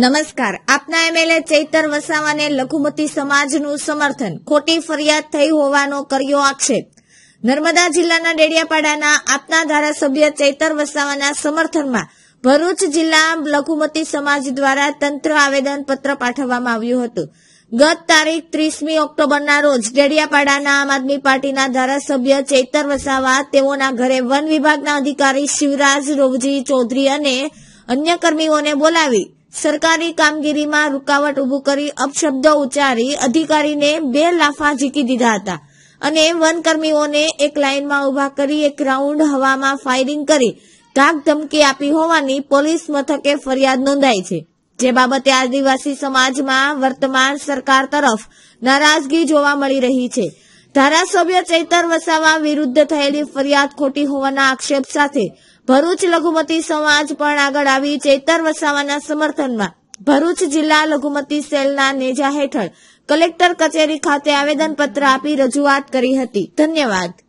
નમસ્કાર આપના એમએલએ ચૈતર વસાવાને લઘુમતી સમાજનું સમર્થન ખોટી ફરિયાદ થઈ હોવાનો કર્યો આક્ષેપ નર્મદા જિલ્લાના ડેડિયાપાડાના આપના ધારાસભ્ય ચૈતર વસાવાના સમર્થનમાં ભરૂચ જિલ્લા લઘુમતી સમાજ દ્વારા તંત્ર આવેદનપત્ર પાઠવવામાં આવ્યું હતું ગત તારીખ ત્રીસમી ઓક્ટોબરના રોજ ડેડિયાપાડાના આમ આદમી પાર્ટીના ધારાસભ્ય ચૈતર વસાવા તેઓના ઘરે વન વિભાગના અધિકારી શિવરાજ રોવજી ચૌધરી અને અન્ય કર્મીઓને બોલાવી સરકારી કામગીરીમાં રૂકાવટ ઉભું કરી અપશબ્દો ઉચ્ચારી અધિકારીને બે લાફા ઝીકી દીધા હતા અને વનકર્મીઓને એક લાઇનમાં ઉભા કરી એક રાઉન્ડ હવામાં ફાયરિંગ કરી ધાક ધમકી આપી હોવાની પોલીસ મથકે ફરિયાદ નોંધાઈ છે જે બાબતે આદિવાસી સમાજમાં વર્તમાન સરકાર તરફ નારાજગી જોવા મળી રહી છે ધારાસભ્ય ચૈતર વસાવા વિરુદ્ધ થયેલી ફરિયાદ ખોટી હોવાના આક્ષેપ સાથે ભરૂચ લઘુમતી સમાજ પણ આગળ આવી ચૈતર વસાવાના સમર્થનમાં ભરૂચ જિલ્લા લઘુમતી સેલના નેજા હેઠળ કલેક્ટર કચેરી ખાતે આવેદનપત્ર આપી રજૂઆત કરી હતી ધન્યવાદ